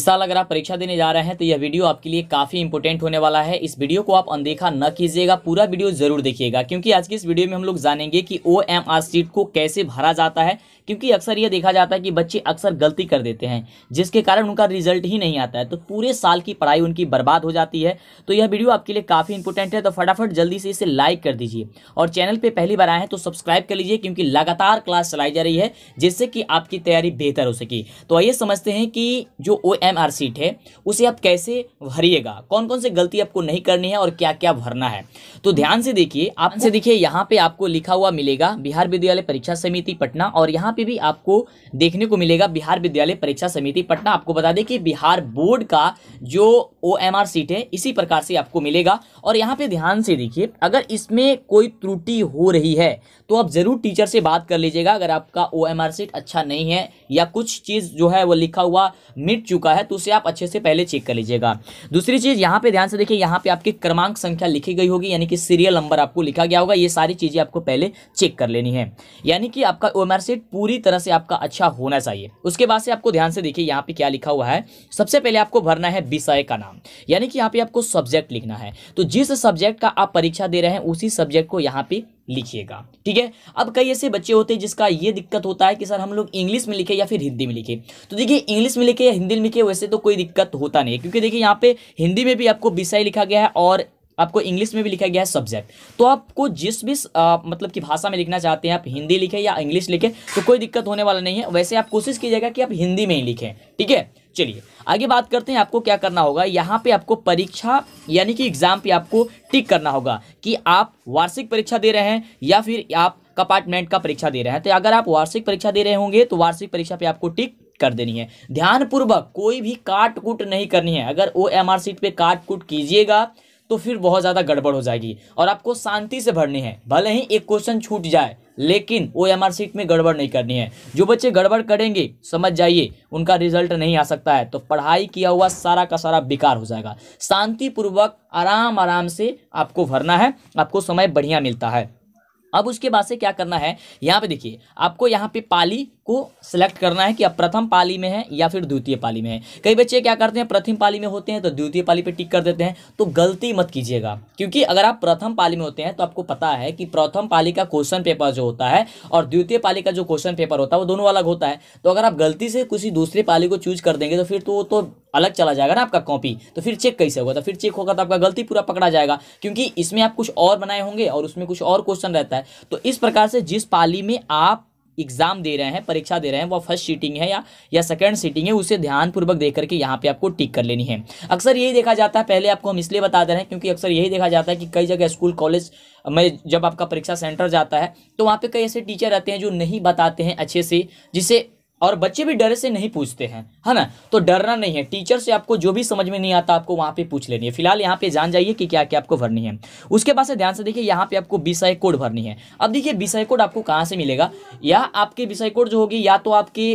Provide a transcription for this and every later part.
इस साल अगर आप परीक्षा देने जा रहे हैं तो यह वीडियो आपके लिए काफ़ी इंपोर्टेंट होने वाला है इस वीडियो को आप अनदेखा न कीजिएगा पूरा वीडियो जरूर देखिएगा क्योंकि आज की इस वीडियो में हम लोग जानेंगे कि ओ एम आर सीट को कैसे भरा जाता है क्योंकि अक्सर यह देखा जाता है कि बच्चे अक्सर गलती कर देते हैं जिसके कारण उनका रिजल्ट ही नहीं आता है तो पूरे साल की पढ़ाई उनकी बर्बाद हो जाती है तो यह वीडियो आपके लिए काफ़ी इंपोर्टेंट है तो फटाफट जल्दी से इसे लाइक कर दीजिए और चैनल पर पहली बार आए हैं तो सब्सक्राइब कर लीजिए क्योंकि लगातार क्लास चलाई जा रही है जिससे कि आपकी तैयारी बेहतर हो सके तो आइए समझते हैं कि जो O M M R sheet है उसे आप कैसे भरिएगा कौन कौन सी गलती आपको नहीं करनी है और क्या क्या भरना है तो ध्यान से देखिए आप से देखिए यहाँ पे आपको लिखा हुआ मिलेगा बिहार विद्यालय परीक्षा समिति पटना और यहाँ पे भी आपको देखने को मिलेगा बिहार विद्यालय परीक्षा समिति पटना आपको बता दें कि बिहार बोर्ड का जो ओ एम आर सीट है इसी प्रकार से आपको मिलेगा और यहाँ पे ध्यान से देखिए अगर इसमें कोई त्रुटि हो रही है तो आप ज़रूर टीचर से बात कर लीजिएगा अगर आपका ओ एम आर सीट अच्छा नहीं है या कुछ चीज़ जो है वो लिखा हुआ मिट चुका है तो उसे आप अच्छे से पहले चेक कर लीजिएगा दूसरी चीज़ यहाँ पे ध्यान से देखिए यहाँ पे आपकी क्रमांक संख्या लिखी गई होगी यानी कि सीरियल नंबर आपको लिखा गया होगा ये सारी चीज़ें आपको पहले चेक कर लेनी है यानी कि आपका ओ एम आर सीट पूरी तरह से आपका अच्छा होना चाहिए उसके बाद से आपको ध्यान से देखिए यहाँ पे क्या लिखा हुआ है सबसे पहले आपको भरना है विषय का नाम यानी कि यहाँ पे आपको सब्जेक्ट लिखना है तो जिस सब्जेक्ट का आप परीक्षा दे रहे हैं उसी सब्जेक्ट को यहाँ पे लिखिएगा ठीक है अब कई ऐसे बच्चे होते हैं जिसका ये दिक्कत होता है कि सर हम लोग इंग्लिश में लिखे या फिर हिंदी में लिखे तो देखिए इंग्लिश में लिखे या हिंदी में लिखे वैसे तो कोई दिक्कत होता नहीं है क्योंकि देखिए यहाँ पे हिंदी में भी आपको विषय लिखा गया है और आपको इंग्लिश में भी लिखा गया है सब्जेक्ट तो आपको जिस भी आ, मतलब की भाषा में लिखना चाहते हैं आप हिंदी लिखें या इंग्लिश लिखें तो कोई दिक्कत होने वाला नहीं है वैसे आप कोशिश कीजिएगा कि आप हिंदी में ही लिखें ठीक है चलिए आगे बात करते हैं आपको क्या करना होगा यहाँ पे आपको परीक्षा यानी कि एग्ज़ाम पे आपको टिक करना होगा कि आप वार्षिक परीक्षा दे रहे हैं या फिर आप कंपार्टमेंट का परीक्षा दे रहे हैं तो अगर आप वार्षिक परीक्षा दे रहे होंगे तो वार्षिक परीक्षा पे आपको टिक कर देनी है ध्यानपूर्वक कोई भी काट कूट नहीं करनी है अगर ओ एम आर सीट पर काट कूट कीजिएगा तो फिर बहुत ज़्यादा गड़बड़ हो जाएगी और आपको शांति से भरनी है भले ही एक क्वेश्चन छूट जाए लेकिन ओ एम आर सीट में गड़बड़ नहीं करनी है जो बच्चे गड़बड़ करेंगे समझ जाइए उनका रिजल्ट नहीं आ सकता है तो पढ़ाई किया हुआ सारा का सारा बेकार हो जाएगा शांतिपूर्वक आराम आराम से आपको भरना है आपको समय बढ़िया मिलता है अब उसके बाद से क्या करना है यहाँ पे देखिए आपको यहाँ पे पाली को सिलेक्ट करना है कि आप प्रथम पाली में है या फिर द्वितीय पाली में है कई बच्चे क्या करते हैं प्रथम पाली में होते हैं तो द्वितीय पाली पे टिक कर देते हैं तो गलती मत कीजिएगा क्योंकि अगर आप प्रथम पाली में होते हैं तो आपको पता है कि प्रथम पाली का क्वेश्चन पेपर जो होता है और द्वितीय पाली का जो क्वेश्चन पेपर होता है वो दोनों अलग होता है तो अगर आप गलती से किसी दूसरी पाली को चूज कर देंगे तो फिर तो वो तो अलग चला जाएगा ना आपका कॉपी तो फिर चेक कैसे होगा तो फिर चेक होगा तो आपका गलती पूरा पकड़ा जाएगा क्योंकि इसमें आप कुछ और बनाए होंगे और उसमें कुछ और क्वेश्चन रहता है तो इस प्रकार से जिस पाली में आप एग्जाम दे रहे हैं परीक्षा दे रहे हैं वह फर्स्ट सीटिंग है या या सेकंड सीटिंग है उसे ध्यानपूर्वक देख करके यहाँ पे आपको टिक कर लेनी है अक्सर यही देखा जाता है पहले आपको हम इसलिए बता दे रहे हैं क्योंकि अक्सर यही देखा जाता है कि कई जगह स्कूल कॉलेज में जब आपका परीक्षा सेंटर जाता है तो वहाँ पर कई ऐसे टीचर रहते हैं जो नहीं बताते हैं अच्छे से जिसे और बच्चे भी डरे से नहीं पूछते हैं है ना तो डरना नहीं है टीचर से आपको जो भी समझ में नहीं आता आपको वहां पे पूछ लेनी है फिलहाल यहाँ पे जान जाइए कि क्या क्या आपको भरनी है उसके बाद से ध्यान से देखिए यहाँ पे आपको विषय कोड भरनी है अब देखिए विषय कोड आपको कहाँ से मिलेगा या आपके विषय कोड जो होगी या तो आपके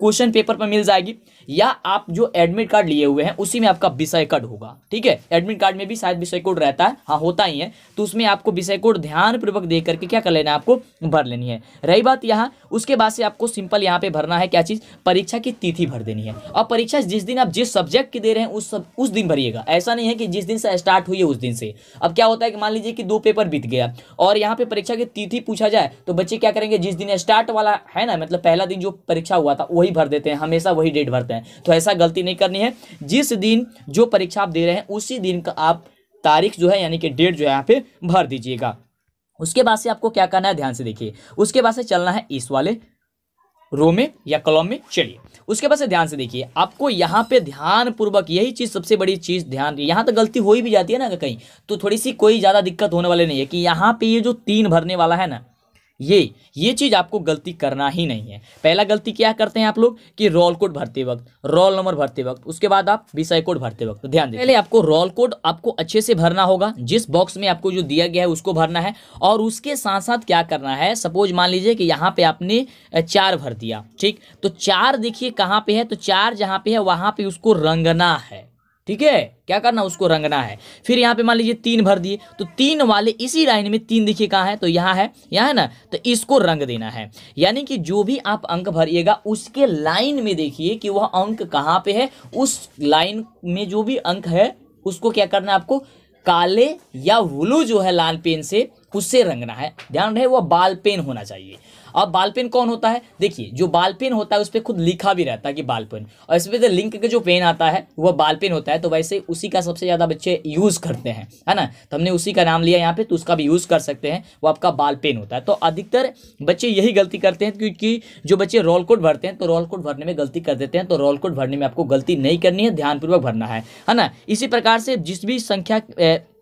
क्वेश्चन पेपर पर मिल जाएगी या आप जो एडमिट कार्ड लिए हुए हैं उसी में आपका विषय कोड होगा ठीक है एडमिट कार्ड में भी शायद विषय कोड रहता है हाँ होता ही है तो उसमें आपको विषय कोड ध्यानपूर्वक देख करके क्या कर लेना है आपको भर लेनी है रही बात यहाँ उसके बाद से आपको सिंपल यहाँ पे भरना है क्या चीज़ परीक्षा की तिथि भर देनी है और परीक्षा जिस दिन आप जिस सब्जेक्ट की दे रहे हैं उस सब उस दिन भरिएगा ऐसा नहीं है कि जिस दिन से स्टार्ट हुई है उस दिन से अब क्या होता है कि मान लीजिए कि दो पेपर बीत गया और यहाँ पे परीक्षा की तिथि पूछा जाए तो बच्चे क्या करेंगे जिस दिन स्टार्ट वाला है ना मतलब पहला दिन जो परीक्षा हुआ था वही भर देते हैं हमेशा वही डेट भरते हैं जाते हैं तो ऐसा गलती नहीं करनी है जिस दिन जो परीक्षा आप दे रहे हैं उसी दिन का आप तारीख जो है यानी कि डेट जो है यहाँ पे भर दीजिएगा उसके बाद से आपको क्या करना है ध्यान से देखिए उसके बाद से चलना है इस वाले रो में या कॉलम में चलिए उसके बाद से ध्यान से देखिए आपको यहाँ पे ध्यान पूर्वक यही चीज़ सबसे बड़ी चीज़ ध्यान यहाँ तो गलती हो ही भी जाती है ना कहीं तो थोड़ी सी कोई ज़्यादा दिक्कत होने वाले नहीं है कि यहाँ पे ये जो तीन भरने वाला है ना ये ये चीज़ आपको गलती करना ही नहीं है पहला गलती क्या करते हैं आप लोग कि रोल कोड भरते वक्त रोल नंबर भरते वक्त उसके बाद आप विषय कोड भरते वक्त ध्यान दें पहले आपको रोल कोड आपको अच्छे से भरना होगा जिस बॉक्स में आपको जो दिया गया है उसको भरना है और उसके साथ साथ क्या करना है सपोज मान लीजिए कि यहाँ पे आपने चार भर दिया ठीक तो चार देखिए कहाँ पे है तो चार जहाँ पे है वहाँ पर उसको रंगना है ठीक है क्या करना उसको रंगना है फिर यहाँ पे मान लीजिए तीन भर दिए तो तीन वाले इसी लाइन में तीन देखिए कहाँ है तो यहाँ है यहाँ है ना तो इसको रंग देना है यानी कि जो भी आप अंक भरिएगा उसके लाइन में देखिए कि वह अंक कहाँ पे है उस लाइन में जो भी अंक है उसको क्या करना है आपको काले या ब्लू जो है लाल पेन से उससे रंगना है ध्यान रहे वह बाल पेन होना चाहिए अब बालपेन कौन होता है देखिए जो बालपेन होता है उस पर खुद लिखा भी रहता है कि बालपेन और इसमें से लिंक का जो पेन आता है वह बालपेन होता है तो वैसे उसी का सबसे ज़्यादा बच्चे यूज़ करते हैं है ना तो हमने उसी का नाम लिया यहाँ पे तो उसका भी यूज़ कर सकते हैं वो आपका बालपेन होता है तो अधिकतर बच्चे यही गलती करते हैं क्योंकि जो बच्चे रोल कोड भरते हैं तो रोल कोड भरने में गलती कर देते हैं तो रोल कोड भरने में आपको गलती नहीं करनी है ध्यानपूर्वक भरना है है ना इसी प्रकार से जिस भी संख्या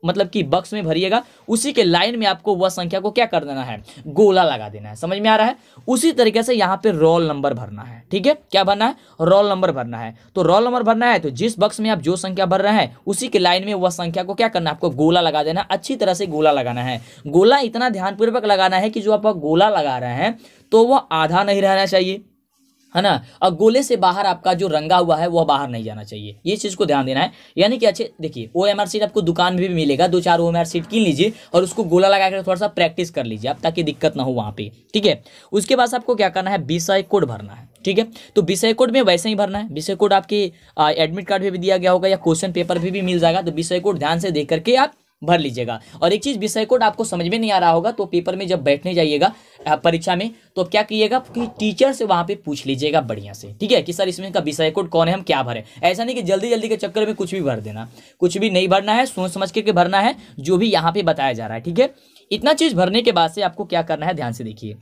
मतलब कि बक्स में भरिएगा उसी के लाइन में आपको वह संख्या को क्या कर देना है गोला लगा देना है समझ में आ रहा है उसी तरीके से यहाँ पे रोल नंबर भरना है ठीक है क्या भरना है रोल नंबर भरना है तो रोल नंबर भरना है तो जिस बक्स में आप जो संख्या भर रहे हैं उसी के लाइन में वह संख्या को क्या करना है आपको गोला लगा देना अच्छी तरह से गोला लगाना है गोला इतना ध्यानपूर्वक लगाना है कि जो आप गोला लगा रहे हैं तो वह आधा नहीं रहना चाहिए है ना और गोले से बाहर आपका जो रंगा हुआ है वह बाहर नहीं जाना चाहिए ये चीज़ को ध्यान देना है यानी कि अच्छे देखिए ओ एम आर सीट आपको दुकान में भी मिलेगा दो चार ओ एम आर सीट किन लीजिए और उसको गोला लगा कर थोड़ा सा प्रैक्टिस कर लीजिए आप ताकि दिक्कत ना हो वहाँ पे ठीक है उसके बाद आपको क्या करना है विषय कोड भरना है ठीक है तो विषय कोड में वैसे ही भरना है विषय कोड आपके एडमिट कार्ड पर भी दिया गया होगा या क्वेश्चन पेपर भी, भी मिल जाएगा तो विषय कोड ध्यान से देख करके आप भर लीजिएगा और एक चीज़ विषय कोड आपको समझ में नहीं आ रहा होगा तो पेपर में जब बैठने जाइएगा परीक्षा में तो क्या कीजिएगा कि टीचर से वहाँ पे पूछ लीजिएगा बढ़िया से ठीक है कि सर इसमें का विषय कोड कौन है हम क्या भरें ऐसा नहीं कि जल्दी जल्दी के चक्कर में कुछ भी भर देना कुछ भी नहीं भरना है सोच समझ करके भरना है जो भी यहाँ पे बताया जा रहा है ठीक है इतना चीज़ भरने के बाद से आपको क्या करना है ध्यान से देखिए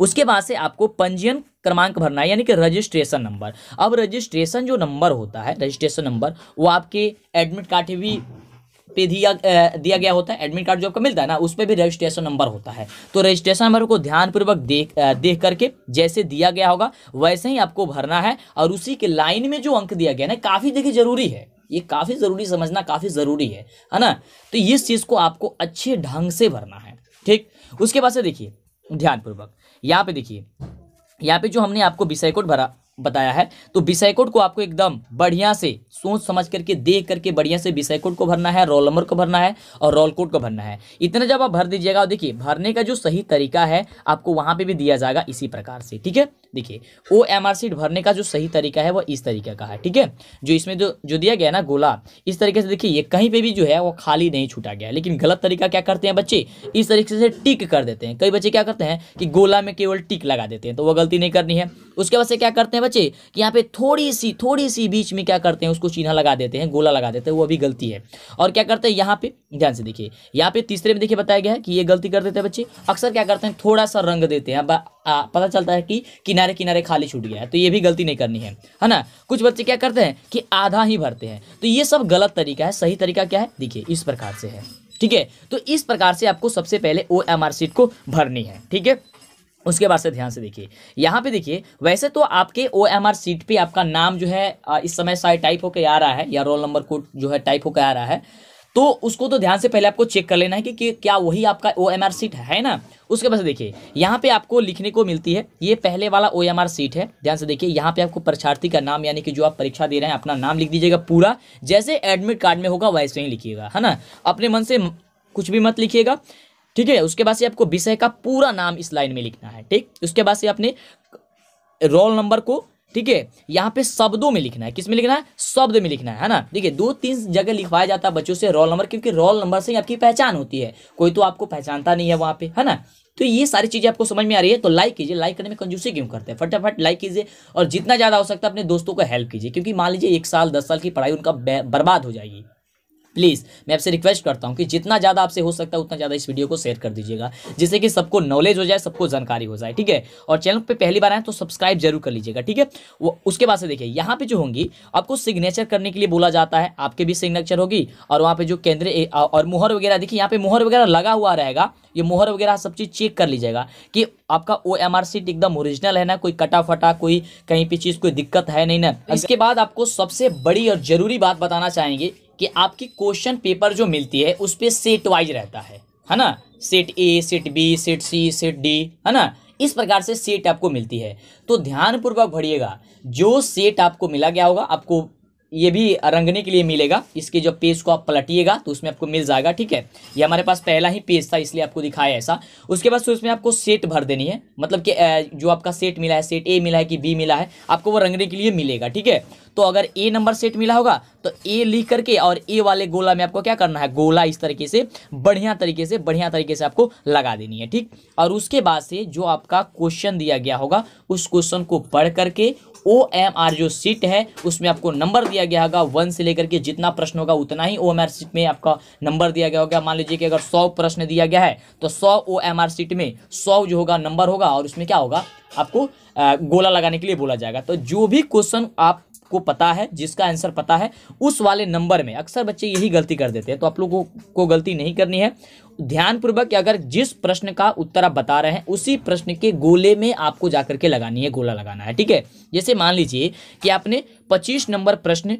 उसके बाद से आपको पंजीयन क्रमांक भरना है यानी कि रजिस्ट्रेशन नंबर अब रजिस्ट्रेशन जो नंबर होता है रजिस्ट्रेशन नंबर वो आपके एडमिट कार्ड भी पे दिया दिया गया होता है एडमिट कार्ड जो आपको मिलता है ना उस पर भी रजिस्ट्रेशन नंबर होता है तो रजिस्ट्रेशन नंबर को ध्यानपूर्वक देख देख करके जैसे दिया गया होगा वैसे ही आपको भरना है और उसी के लाइन में जो अंक दिया गया ना काफ़ी देखिए ज़रूरी है ये काफ़ी ज़रूरी समझना काफ़ी ज़रूरी है है ना तो इस चीज़ को आपको अच्छे ढंग से भरना है ठीक उसके बाद से देखिए ध्यानपूर्वक यहाँ पे देखिए यहाँ पे जो हमने आपको विषय कोड भरा बताया है तो विषय कोड को आपको एकदम बढ़िया से सोच समझ करके देख करके बढ़िया से विषय कोड को भरना है रोल नंबर को भरना है और रोल कोड को भरना है इतना जब आप भर दीजिएगा देखिए भरने का जो सही तरीका है आपको वहां पे भी दिया जाएगा इसी प्रकार से ठीक है देखिए ओ एम आर सीट भरने का जो सही तरीका है वो इस तरीके का है ठीक है जो इसमें जो जो दिया गया ना गोला इस तरीके से देखिए ये कहीं पे भी जो है वो खाली नहीं छूटा गया लेकिन गलत तरीका क्या करते हैं बच्चे इस तरीके से टिक कर देते हैं कई बच्चे क्या करते हैं कि गोला में केवल टिक लगा देते हैं तो वो गलती नहीं करनी है उसके बाद से क्या करते हैं बच्चे कि यहाँ पे थोड़ी सी थोड़ी सी बीच में क्या करते हैं उसको चिन्ह लगा देते हैं गोला लगा देते हैं वो भी गलती है और क्या करते हैं यहाँ पे ध्यान से देखिए यहाँ पे तीसरे में देखिए बताया गया है कि ये गलती कर देते हैं बच्चे अक्सर क्या करते हैं थोड़ा सा रंग देते हैं आ, पता चलता है कि किनारे किनारे खाली छूट गया है तो ये भी गलती नहीं करनी है है ना कुछ बच्चे क्या करते हैं कि आधा ही भरते हैं तो ये सब गलत तरीका है सही तरीका क्या है देखिए इस प्रकार से है ठीक है तो इस प्रकार से आपको सबसे पहले ओ एम आर सीट को भरनी है ठीक है उसके बाद से ध्यान से देखिए यहाँ पे देखिए वैसे तो आपके ओ एम आर सीट पे आपका नाम जो है इस समय शायद टाइप होकर आ रहा है या रोल नंबर कोड जो है टाइप होकर आ रहा है तो उसको तो ध्यान से पहले आपको चेक कर लेना है कि, कि क्या वही आपका ओ एम आर सीट है ना उसके पास देखिए यहाँ पे आपको लिखने को मिलती है ये पहले वाला ओ एम आर सीट है ध्यान से देखिए यहाँ पे आपको परीक्षार्थी का नाम यानी कि जो आप परीक्षा दे रहे हैं अपना नाम लिख दीजिएगा पूरा जैसे एडमिट कार्ड में होगा वैसे ही लिखिएगा है ना अपने मन से कुछ भी मत लिखिएगा ठीक है उसके बाद से आपको विषय का पूरा नाम इस लाइन में लिखना है ठीक उसके बाद से आपने रोल नंबर को ठीक है यहाँ पे शब्दों में लिखना है किस में लिखना है शब्द में लिखना है है ना देखिए दो तीन जगह लिखवाया जाता है बच्चों से रोल नंबर क्योंकि रोल नंबर से आपकी पहचान होती है कोई तो आपको पहचानता नहीं है वहाँ पे है ना तो ये सारी चीज़ें आपको समझ में आ रही है तो लाइक कीजिए लाइक करने में कंजूसी क्यों करते हैं फटाफट लाइक कीजिए और जितना ज़्यादा हो सकता है अपने दोस्तों को हेल्प कीजिए क्योंकि मान लीजिए एक साल दस साल की पढ़ाई उनका बर्बाद हो जाएगी प्लीज़ मैं आपसे रिक्वेस्ट करता हूँ कि जितना ज़्यादा आपसे हो सकता है उतना ज़्यादा इस वीडियो को शेयर कर दीजिएगा जिससे कि सबको नॉलेज हो जाए सबको जानकारी हो जाए ठीक है और चैनल पर पहली बार आए तो सब्सक्राइब जरूर कर लीजिएगा ठीक है वो उसके बाद से देखिए यहाँ पर जो होंगी आपको सिग्नेचर करने के लिए बोला जाता है आपके भी सिग्नेचर होगी और वहाँ पर जो केंद्र और मुहर वगैरह देखिए यहाँ पर मुहर वगैरह लगा हुआ रहेगा ये मोहर वगैरह सब चीज़ चेक कर लीजिएगा कि आपका ओ एम आर सीट एकदम ओरिजिनल है ना कोई कटा फटा कोई कहीं पे चीज़ कोई दिक्कत है नहीं ना इसके बाद आपको सबसे बड़ी और ज़रूरी बात बताना चाहेंगे कि आपकी क्वेश्चन पेपर जो मिलती है उस पर सेट वाइज रहता है है ना set A set B set C set D है ना इस प्रकार से सेट आपको मिलती है तो ध्यानपूर्वक भरिएगा जो सेट आपको मिला गया होगा आपको ये भी रंगने के लिए मिलेगा इसके जो पेज को आप पलटिएगा तो उसमें आपको मिल जाएगा ठीक है ये हमारे पास पहला ही पेज था इसलिए आपको दिखाया ऐसा उसके बाद उसमें आपको सेट भर देनी है मतलब कि जो आपका सेट मिला है सेट ए मिला है कि बी मिला है आपको वो रंगने के लिए मिलेगा ठीक है तो अगर ए नंबर सेट मिला होगा तो ए लिख करके और ए वाले गोला में आपको क्या करना है गोला इस तरीके से बढ़िया तरीके से बढ़िया तरीके से आपको लगा देनी है ठीक और उसके बाद से जो आपका क्वेश्चन दिया गया होगा उस क्वेश्चन को पढ़ करके ओ एम आर जो सीट है उसमें आपको नंबर दिया गया होगा वन से लेकर के जितना प्रश्न होगा उतना ही ओ एम आर सीट में आपका नंबर दिया गया होगा मान लीजिए कि अगर सौ प्रश्न दिया गया है तो सौ ओ एम आर सीट में सौ जो होगा नंबर होगा और उसमें क्या होगा आपको गोला लगाने के लिए बोला जाएगा तो जो भी क्वेश्चन आप को पता है जिसका आंसर पता है उस वाले नंबर में अक्सर बच्चे यही गलती कर देते हैं तो आप लोगों को, को गलती नहीं करनी है ध्यानपूर्वक अगर जिस प्रश्न का उत्तर आप बता रहे हैं उसी प्रश्न के गोले में आपको जाकर के लगानी है गोला लगाना है ठीक है जैसे मान लीजिए कि आपने पच्चीस नंबर प्रश्न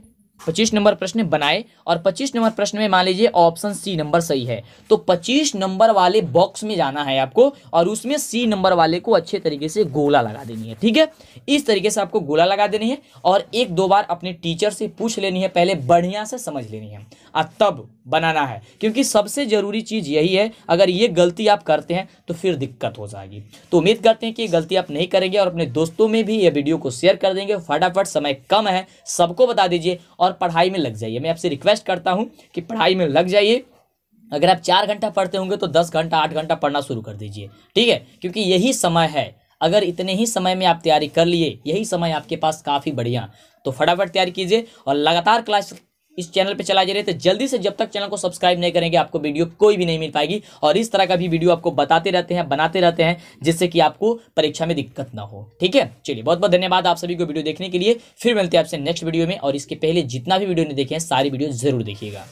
पच्चीस नंबर प्रश्न बनाए और पच्चीस नंबर प्रश्न में मान लीजिए ऑप्शन सी नंबर सही है तो पच्चीस नंबर वाले बॉक्स में जाना है आपको और उसमें सी नंबर वाले को अच्छे तरीके से गोला लगा देनी है ठीक है इस तरीके से आपको गोला लगा देनी है और एक दो बार अपने टीचर से पूछ लेनी है पहले बढ़िया से समझ लेनी है और तब बनाना है क्योंकि सबसे ज़रूरी चीज़ यही है अगर ये गलती आप करते हैं तो फिर दिक्कत हो जाएगी तो उम्मीद करते हैं कि ये गलती आप नहीं करेंगे और अपने दोस्तों में भी ये वीडियो को शेयर कर देंगे फटाफट समय कम है सबको बता दीजिए और पढ़ाई में लग जाइए मैं आपसे रिक्वेस्ट करता हूँ कि पढ़ाई में लग जाइए अगर आप चार घंटा पढ़ते होंगे तो दस घंटा आठ घंटा पढ़ना शुरू कर दीजिए ठीक है क्योंकि यही समय है अगर इतने ही समय में आप तैयारी कर लिए यही समय आपके पास काफ़ी बढ़िया तो फटाफट तैयारी कीजिए और लगातार क्लास इस चैनल पे चला जा रहे तो जल्दी से जब तक चैनल को सब्सक्राइब नहीं करेंगे आपको वीडियो कोई भी नहीं मिल पाएगी और इस तरह का भी वीडियो आपको बताते रहते हैं बनाते रहते हैं जिससे कि आपको परीक्षा में दिक्कत ना हो ठीक है चलिए बहुत बहुत धन्यवाद आप सभी को वीडियो देखने के लिए फिर मिलते हैं आपसे नेक्स्ट वीडियो में और इसके पहले जितना भी वीडियो ने देखे हैं सारी वीडियो जरूर देखिएगा